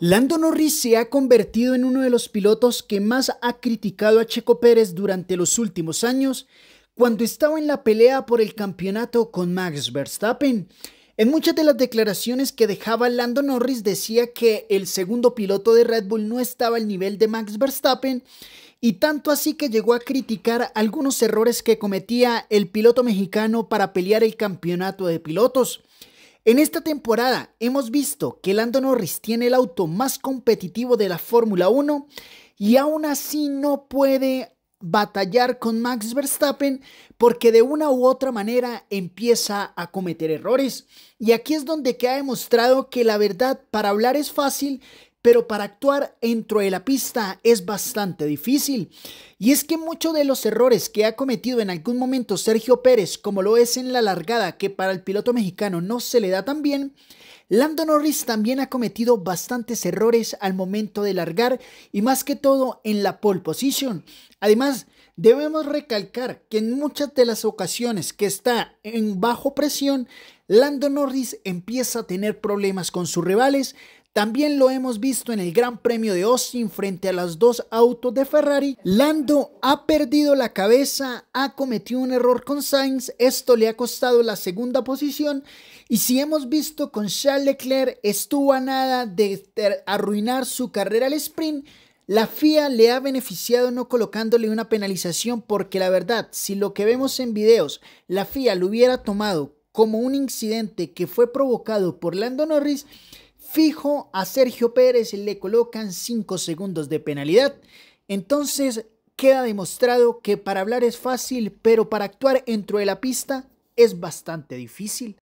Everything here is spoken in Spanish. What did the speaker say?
Lando Norris se ha convertido en uno de los pilotos que más ha criticado a Checo Pérez durante los últimos años cuando estaba en la pelea por el campeonato con Max Verstappen. En muchas de las declaraciones que dejaba Lando Norris decía que el segundo piloto de Red Bull no estaba al nivel de Max Verstappen y tanto así que llegó a criticar algunos errores que cometía el piloto mexicano para pelear el campeonato de pilotos. En esta temporada hemos visto que Lando Norris tiene el auto más competitivo de la Fórmula 1 y aún así no puede batallar con Max Verstappen porque de una u otra manera empieza a cometer errores. Y aquí es donde queda demostrado que la verdad para hablar es fácil pero para actuar dentro de la pista es bastante difícil. Y es que muchos de los errores que ha cometido en algún momento Sergio Pérez, como lo es en la largada que para el piloto mexicano no se le da tan bien, Lando Norris también ha cometido bastantes errores al momento de largar y más que todo en la pole position. Además, debemos recalcar que en muchas de las ocasiones que está en bajo presión, Lando Norris empieza a tener problemas con sus rivales, también lo hemos visto en el Gran Premio de Austin frente a las dos autos de Ferrari. Lando ha perdido la cabeza, ha cometido un error con Sainz, esto le ha costado la segunda posición. Y si hemos visto con Charles Leclerc estuvo a nada de arruinar su carrera al sprint, la FIA le ha beneficiado no colocándole una penalización porque la verdad, si lo que vemos en videos, la FIA lo hubiera tomado como un incidente que fue provocado por Lando Norris, Fijo a Sergio Pérez le colocan 5 segundos de penalidad. Entonces queda demostrado que para hablar es fácil, pero para actuar dentro de la pista es bastante difícil.